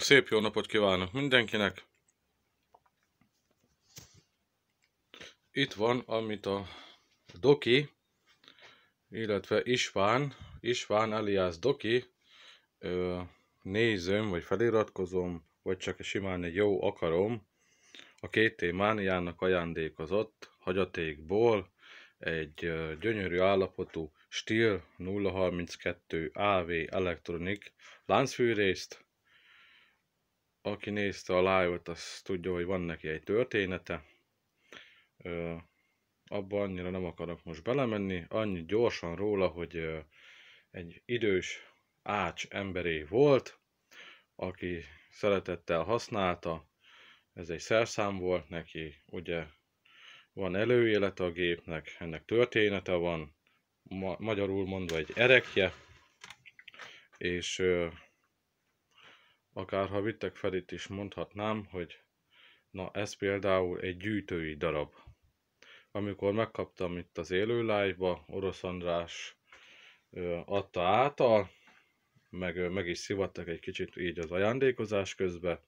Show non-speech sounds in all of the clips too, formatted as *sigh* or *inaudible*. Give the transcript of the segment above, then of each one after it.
Szép jó napot kívánok mindenkinek! Itt van, amit a Doki, illetve Isván, Isván alias Doki, nézőm, vagy feliratkozom, vagy csak simán egy jó akarom, a két témániának ajándékozott hagyatékból egy gyönyörű állapotú Stil 032 AV Electronic láncfűrészt, aki nézte a live-ot, az tudja, hogy van neki egy története. Ö, abba annyira nem akarok most belemenni, annyi gyorsan róla, hogy ö, egy idős ács emberé volt, aki szeretettel használta, ez egy szerszám volt neki, ugye van előélete a gépnek, ennek története van, ma- magyarul mondva egy erekje, és ö, Akár ha vittek fel itt is mondhatnám, hogy na ez például egy gyűjtői darab. Amikor megkaptam itt az élő live-ba, Orosz András ö, adta által, meg, ö, meg is szivattak egy kicsit így az ajándékozás közben,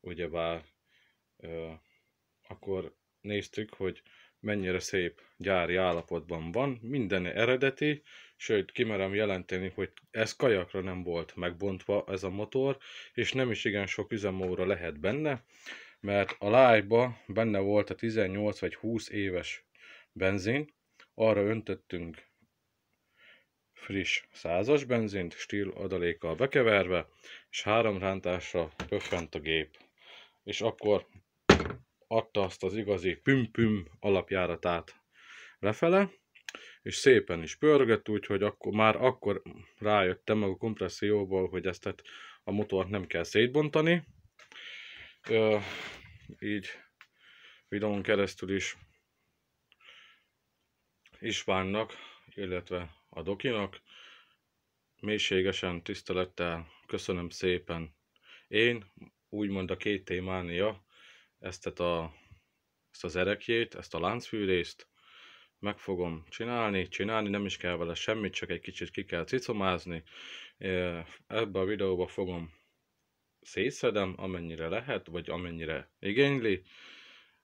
ugyebár ö, akkor néztük, hogy mennyire szép gyári állapotban van, minden eredeti, sőt kimerem jelenteni, hogy ez kajakra nem volt megbontva ez a motor, és nem is igen sok üzemóra lehet benne, mert a lájba benne volt a 18 vagy 20 éves benzin, arra öntöttünk friss százas benzint, stíl adalékkal bekeverve, és három rántásra pöffent a gép. És akkor adta azt az igazi püm-püm alapjáratát lefele, és szépen is pörgött, úgyhogy akkor, már akkor rájöttem meg a kompresszióból, hogy ezt tehát a motort nem kell szétbontani. Ö, így videón keresztül is Istvánnak, illetve a Dokinak mélységesen, tisztelettel köszönöm szépen. Én, úgymond a két témánia, ezt, a, ezt az erekjét, ezt a láncfűrészt, meg fogom csinálni, csinálni, nem is kell vele semmit, csak egy kicsit ki kell cicomázni. Ebben a videóba fogom szétszedem, amennyire lehet, vagy amennyire igényli.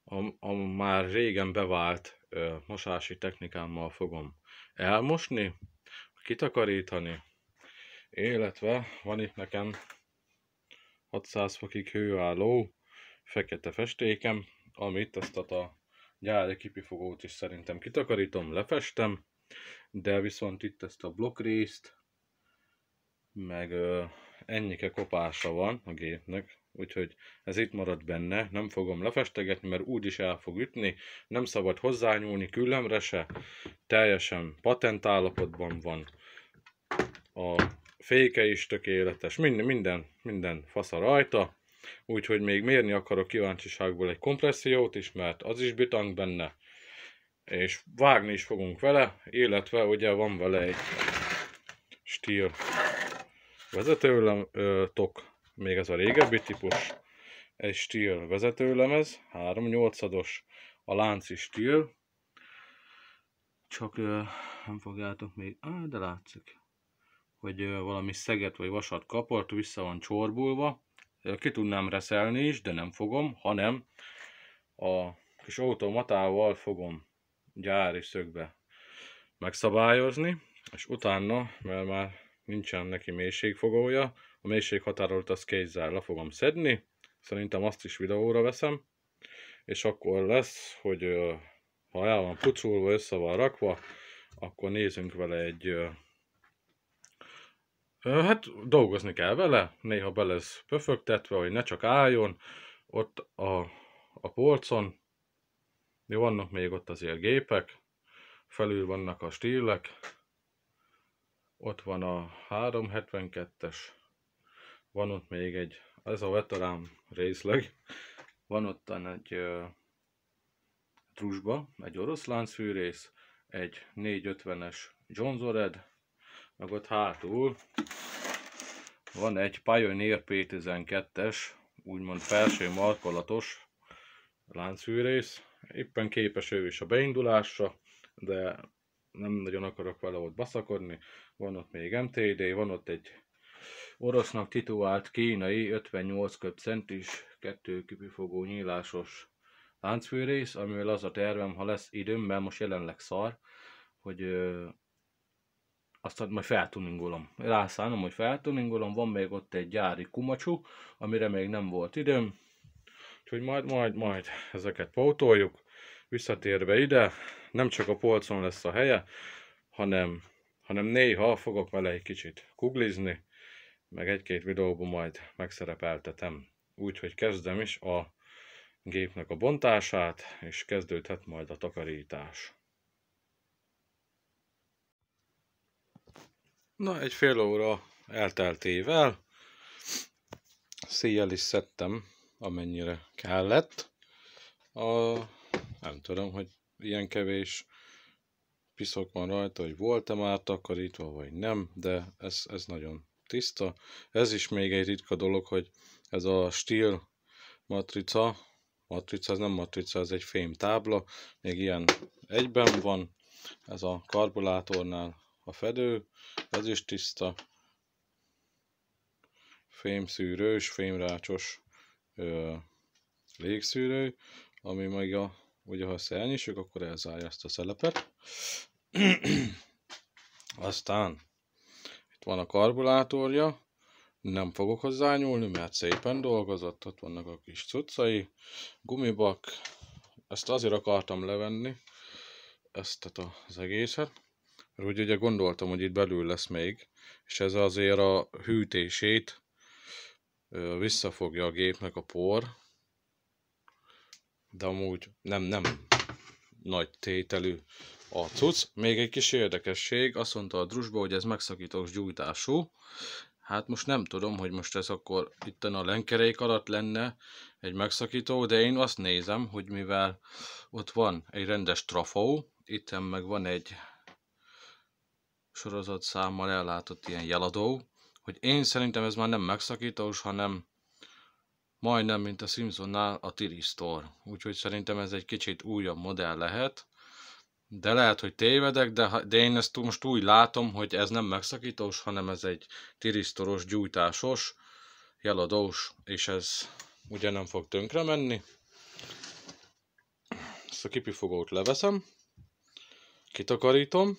A, a már régen bevált ö, mosási technikámmal fogom elmosni, kitakarítani, illetve van itt nekem 600 fokig hőálló fekete festékem, amit ezt a gyári kipifogót is szerintem kitakarítom, lefestem, de viszont itt ezt a blokkrészt, meg ennyike kopása van a gépnek, úgyhogy ez itt marad benne, nem fogom lefestegetni, mert úgyis el fog ütni, nem szabad hozzányúlni küllemre se, teljesen állapotban van, a féke is tökéletes, minden, minden, minden fasz a rajta, úgyhogy még mérni akarok kíváncsiságból egy kompressziót is, mert az is bitang benne, és vágni is fogunk vele, illetve ugye van vele egy stíl vezetőlem, ö, tok, még ez a régebbi típus, egy stíl vezetőlemez, 3-8-ados, a lánci stíl, csak ö, nem fogjátok még, á, de látszik, hogy ö, valami szeget vagy vasat kapott, vissza van csorbulva, ki tudnám reszelni is, de nem fogom, hanem a kis automatával fogom gyári szögbe megszabályozni, és utána, mert már nincsen neki mélységfogója, a mélységhatárolt az kézzel le fogom szedni, szerintem azt is videóra veszem, és akkor lesz, hogy ha el van pucolva, össze van rakva, akkor nézzünk vele egy Hát dolgozni kell vele, néha be lesz pöfögtetve, hogy ne csak álljon ott a, a polcon. Mi vannak még ott azért gépek, felül vannak a stílek, ott van a 372-es, van ott még egy, ez a veterán részleg, van ott egy uh, trusba, egy oroszlán szűrész, egy 450-es Johnson Red, meg ott hátul van egy Pioneer P12-es, úgymond felső markolatos láncfűrész. Éppen képes ő is a beindulásra, de nem nagyon akarok vele ott baszakodni. Van ott még MTD, van ott egy orosznak titulált kínai 58 köbcentis, kettő kipifogó nyílásos láncfűrész, amivel az a tervem, ha lesz időm, mert most jelenleg szar, hogy aztán majd feltuningolom. Rászállom, hogy feltuningolom, van még ott egy gyári kumacsú, amire még nem volt időm, úgyhogy majd, majd, majd ezeket pótoljuk, visszatérve ide, nem csak a polcon lesz a helye, hanem, hanem néha fogok vele egy kicsit kuglizni, meg egy-két videóban majd megszerepeltetem. Úgyhogy kezdem is a gépnek a bontását, és kezdődhet majd a takarítás. Na, egy fél óra elteltével széjjel is szedtem, amennyire kellett. A, nem tudom, hogy ilyen kevés piszok van rajta, hogy volt-e már takarítva, vagy nem, de ez, ez nagyon tiszta. Ez is még egy ritka dolog, hogy ez a stíl matrica, matrica, ez nem matrica, ez egy fém tábla, még ilyen egyben van, ez a karbulátornál a fedő, ez is tiszta, fémszűrős, fémrácsos ö, légszűrő, ami meg a, ugye ha szelnyisük, akkor elzárja ezt a szelepet. *clears throat* Aztán itt van a karbulátorja, nem fogok hozzányúlni, mert szépen dolgozott, ott vannak a kis cuccai, gumibak, ezt azért akartam levenni, ezt az egészet, mert úgy ugye gondoltam, hogy itt belül lesz még, és ez azért a hűtését visszafogja a gépnek a por, de amúgy nem, nem nagy tételű a cucc. Még egy kis érdekesség, azt mondta a drusba, hogy ez megszakítós gyújtású. Hát most nem tudom, hogy most ez akkor itt a lenkerék alatt lenne egy megszakító, de én azt nézem, hogy mivel ott van egy rendes trafó, itt meg van egy sorozat számmal ellátott ilyen jeladó, hogy én szerintem ez már nem megszakítós, hanem majdnem, mint a Simpsonnál a Store, Úgyhogy szerintem ez egy kicsit újabb modell lehet, de lehet, hogy tévedek, de, de én ezt most úgy látom, hogy ez nem megszakítós, hanem ez egy tirisztoros, gyújtásos, jeladós, és ez ugye nem fog tönkre menni. Ezt a kipifogót leveszem, kitakarítom,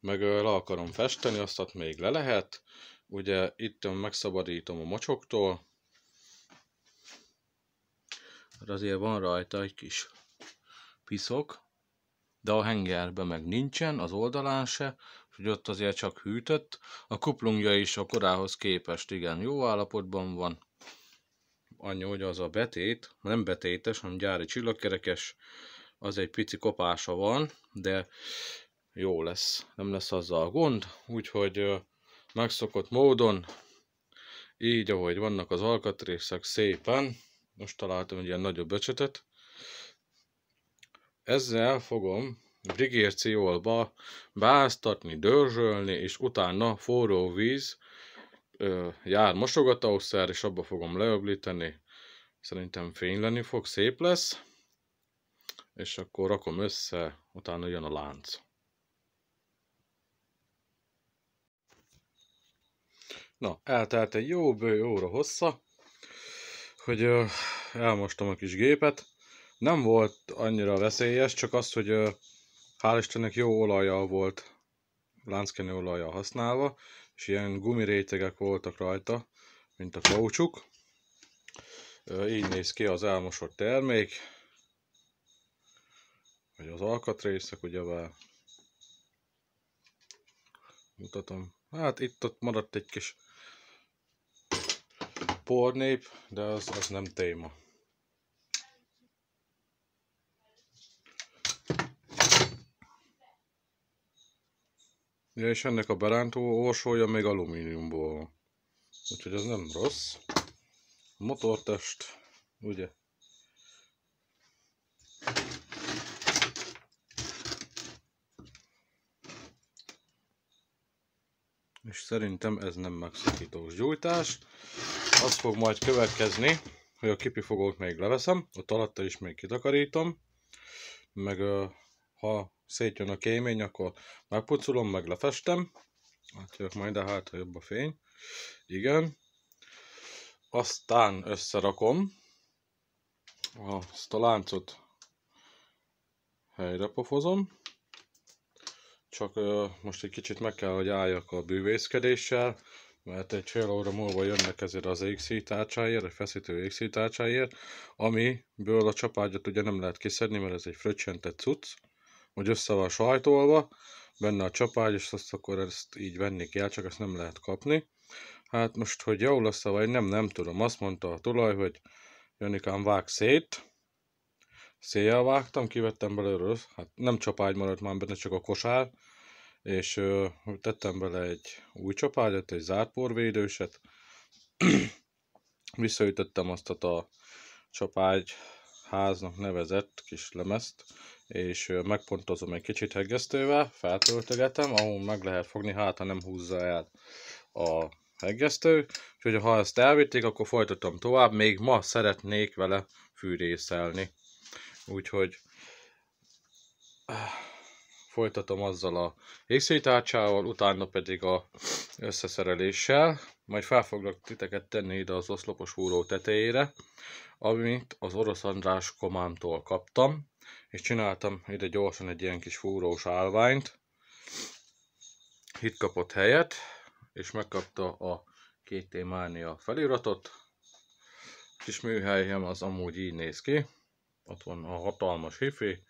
meg le akarom festeni, azt még le lehet. Ugye itt megszabadítom a mocsoktól. Hát azért van rajta egy kis piszok, de a hengerben meg nincsen, az oldalán se, hogy ott azért csak hűtött. A kuplungja is a korához képest igen jó állapotban van. Annyi, hogy az a betét, nem betétes, hanem gyári csillagkerekes, az egy pici kopása van, de jó lesz, nem lesz azzal gond, úgyhogy megszokott módon, így ahogy vannak az alkatrészek szépen, most találtam egy ilyen nagyobb öcsötet. ezzel fogom brigérciolba báztatni, dörzsölni, és utána forró víz jár mosogatószer, és abba fogom leöblíteni. Szerintem fényleni fog, szép lesz. És akkor rakom össze, utána jön a lánc. Na, eltelt egy jó bő óra hossza, hogy ö, elmostam a kis gépet. Nem volt annyira veszélyes, csak az, hogy ö, hál' Istennek jó olaja volt, lánckenő olaja használva, és ilyen gumirétegek voltak rajta, mint a kaucsuk. Így néz ki az elmosott termék, vagy az alkatrészek, ugyebár mutatom. Hát itt ott maradt egy kis pornép, de az, az nem téma. Ja, és ennek a berántó orsója még alumíniumból. Úgyhogy ez nem rossz. A motortest, ugye? És szerintem ez nem megszakítós gyújtás az fog majd következni, hogy a kipifogót még leveszem, a alatta is még kitakarítom, meg ha szétjön a kémény, akkor megpucolom, meg lefestem, jövök majd, de hát, ha jobb a fény, igen, aztán összerakom azt a láncot helyre pofozom csak most egy kicsit meg kell, hogy álljak a bűvészkedéssel mert egy fél óra múlva jönnek ezért az égszítárcsáért, egy feszítő égszítárcsáért, amiből a csapágyat ugye nem lehet kiszedni, mert ez egy fröccsentett cucc, hogy össze van sajtolva, benne a csapágy, és azt akkor ezt így venni kell, csak ezt nem lehet kapni. Hát most, hogy jó lesz vagy nem, nem tudom. Azt mondta a tulaj, hogy Janikám vág szét, széjjel vágtam, kivettem belőle, hát nem csapágy maradt már benne, csak a kosár, és ö, tettem bele egy új csapágyat, egy zárporvédőset, *clears throat* visszaütöttem azt a csapágy háznak nevezett kis lemezt, és ö, megpontozom egy kicsit hegesztővel, feltöltögetem, ahol meg lehet fogni, hát ha nem húzza el a hegesztő, úgyhogy ha ezt elvitték, akkor folytatom tovább, még ma szeretnék vele fűrészelni. Úgyhogy folytatom azzal a részvétárcsával, utána pedig a összeszereléssel, majd fel foglak titeket tenni ide az oszlopos húró tetejére, amit az orosz András komámtól kaptam, és csináltam ide gyorsan egy ilyen kis fúrós állványt, itt kapott helyet, és megkapta a két témánia feliratot, a kis műhelyem az amúgy így néz ki, ott van a hatalmas hifi,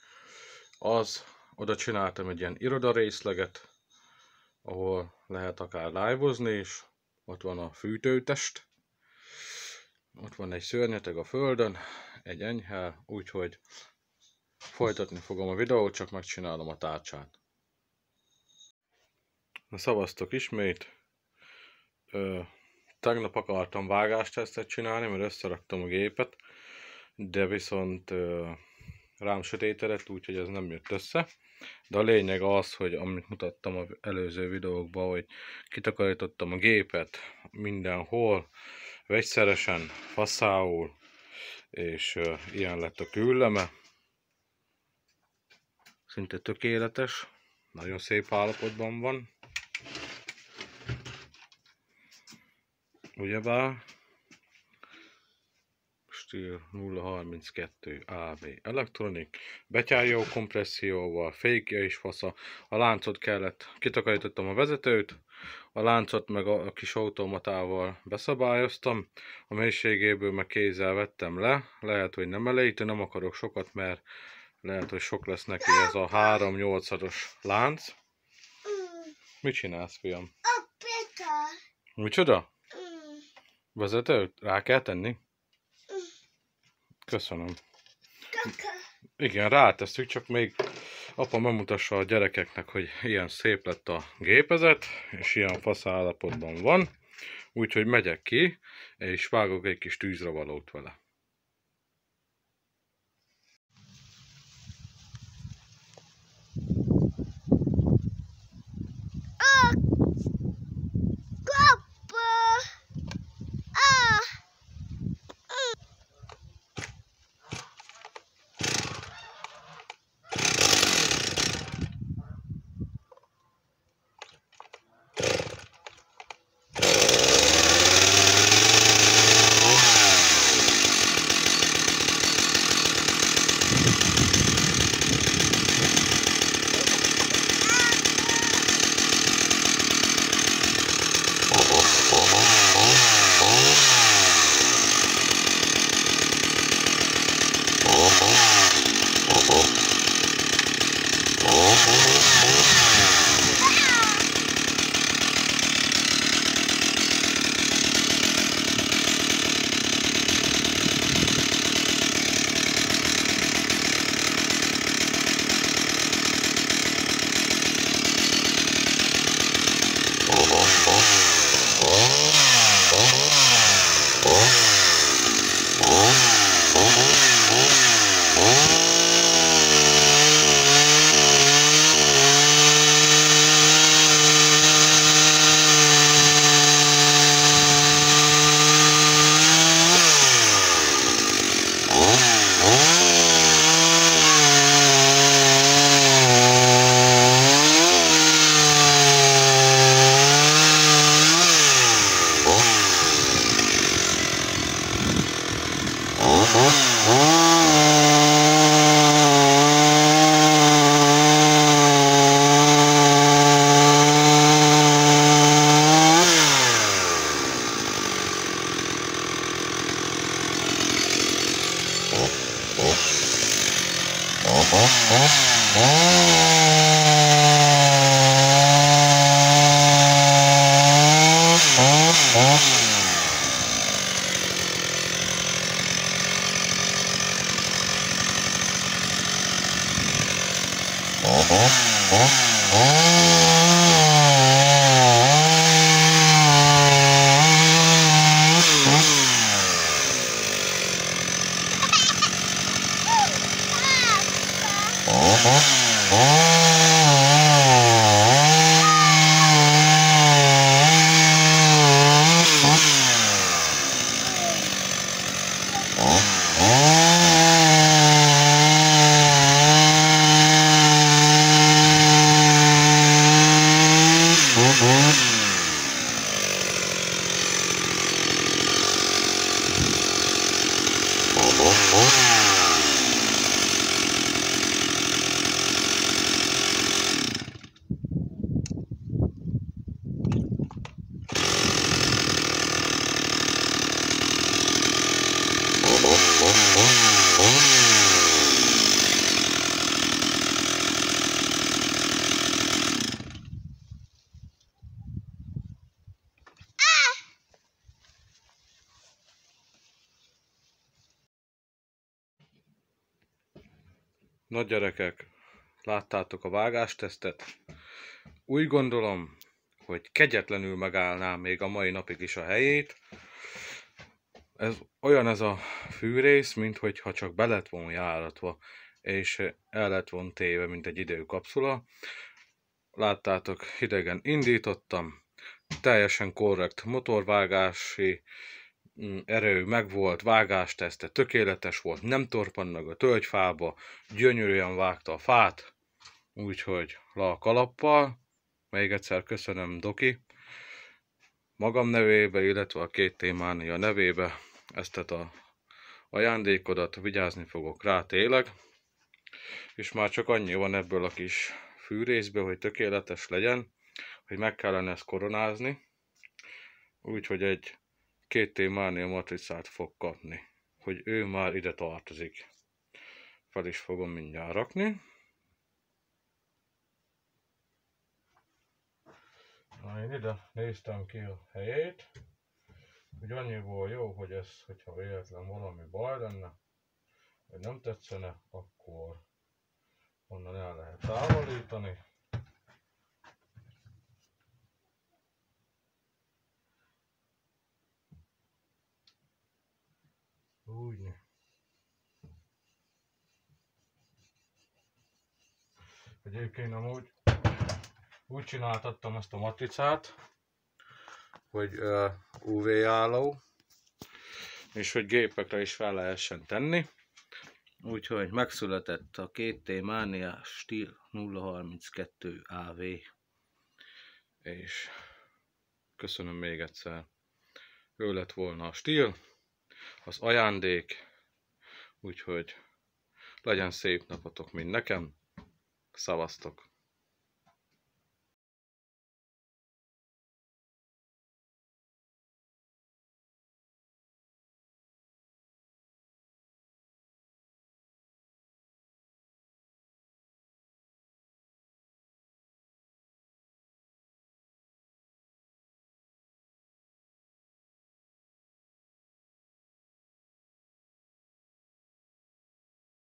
az oda csináltam egy ilyen iroda részleget, ahol lehet akár live is, ott van a fűtőtest, ott van egy szörnyeteg a földön, egy enyhe, úgyhogy folytatni fogom a videót, csak megcsinálom a tárcsát. Na szavaztok ismét. Ö, tegnap akartam vágástesztet csinálni, mert összeraktam a gépet, de viszont ö, rám sötétedett, úgyhogy ez nem jött össze. De a lényeg az, hogy amit mutattam az előző videókban, hogy kitakarítottam a gépet mindenhol, vegyszeresen, faszául, és uh, ilyen lett a külleme. Szinte tökéletes, nagyon szép állapotban van. Ugyebár Steel 032 AV elektronik, betyárjó kompresszióval, fékje is fasza, a láncot kellett, kitakarítottam a vezetőt, a láncot meg a kis automatával beszabályoztam, a mélységéből meg kézzel vettem le, lehet, hogy nem elejét, nem akarok sokat, mert lehet, hogy sok lesz neki ez a 3-8-as lánc. Mit csinálsz, fiam? A Micsoda? Mm. Vezetőt rá kell tenni? Köszönöm. Kaka. Igen, rátesszük, csak még apa megmutassa a gyerekeknek, hogy ilyen szép lett a gépezet, és ilyen fasz állapotban van. Úgyhogy megyek ki, és vágok egy kis tűzre valót vele. Na gyerekek, láttátok a vágástesztet? Úgy gondolom, hogy kegyetlenül megállná még a mai napig is a helyét. Ez olyan ez a fűrész, mint csak be lett volna járatva, és el lett volna téve, mint egy időkapszula. Láttátok, hidegen indítottam, teljesen korrekt motorvágási Mm, erő megvolt, vágásteszte tökéletes volt, nem torpan meg a tölgyfába, gyönyörűen vágta a fát, úgyhogy le a kalappal, még egyszer köszönöm Doki, magam nevébe, illetve a két a nevébe ezt a ajándékodat, vigyázni fogok rá tényleg, és már csak annyi van ebből a kis fűrészből, hogy tökéletes legyen, hogy meg kellene ezt koronázni, úgyhogy egy két témánél matricát fog kapni, hogy ő már ide tartozik. Fel is fogom mindjárt rakni. Na, én ide néztem ki a helyét. Hogy annyiból jó, hogy ez, hogyha véletlen valami baj lenne, vagy nem tetszene, akkor onnan el lehet távolítani. Egyébként amúgy úgy csináltattam ezt a matricát, hogy UV álló, és hogy gépekre is fel lehessen tenni. Úgyhogy megszületett a 2T Mania Stil 032 AV. És köszönöm még egyszer. Ő lett volna a stil, az ajándék, úgyhogy legyen szép napotok, mint nekem. Szavaztok!